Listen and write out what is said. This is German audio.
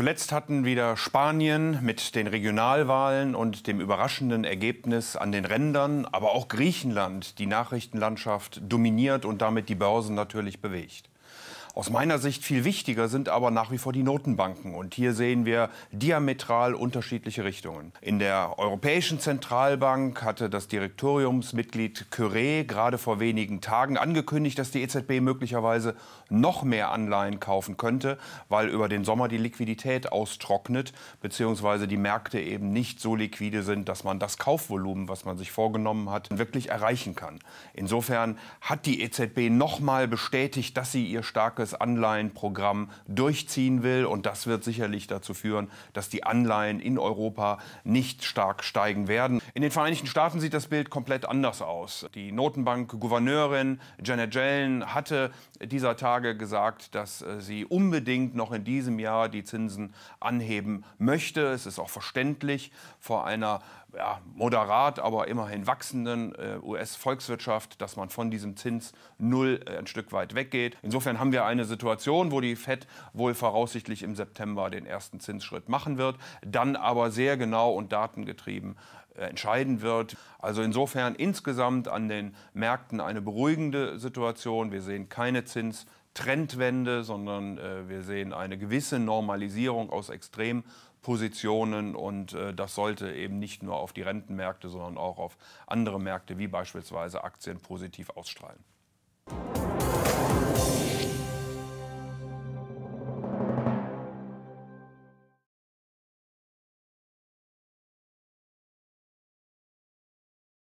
Zuletzt hatten wieder Spanien mit den Regionalwahlen und dem überraschenden Ergebnis an den Rändern, aber auch Griechenland die Nachrichtenlandschaft dominiert und damit die Börsen natürlich bewegt. Aus meiner Sicht viel wichtiger sind aber nach wie vor die Notenbanken. Und hier sehen wir diametral unterschiedliche Richtungen. In der Europäischen Zentralbank hatte das Direktoriumsmitglied Curé gerade vor wenigen Tagen angekündigt, dass die EZB möglicherweise noch mehr Anleihen kaufen könnte, weil über den Sommer die Liquidität austrocknet, beziehungsweise die Märkte eben nicht so liquide sind, dass man das Kaufvolumen, was man sich vorgenommen hat, wirklich erreichen kann. Insofern hat die EZB nochmal bestätigt, dass sie ihr starkes starkes Anleihenprogramm durchziehen will. Und das wird sicherlich dazu führen, dass die Anleihen in Europa nicht stark steigen werden. In den Vereinigten Staaten sieht das Bild komplett anders aus. Die Notenbank-Gouverneurin Janet Yellen hatte dieser Tage gesagt, dass äh, sie unbedingt noch in diesem Jahr die Zinsen anheben möchte. Es ist auch verständlich vor einer ja, moderat, aber immerhin wachsenden äh, US-Volkswirtschaft, dass man von diesem Zins null äh, ein Stück weit weggeht. Insofern haben wir eine Situation, wo die Fed wohl voraussichtlich im September den ersten Zinsschritt machen wird, dann aber sehr genau und datengetrieben äh, entscheiden wird. Also insofern insgesamt an den Märkten eine beruhigende Situation. Wir sehen keine Zins. Trendwende, sondern äh, wir sehen eine gewisse Normalisierung aus Extrempositionen und äh, das sollte eben nicht nur auf die Rentenmärkte, sondern auch auf andere Märkte wie beispielsweise Aktien positiv ausstrahlen.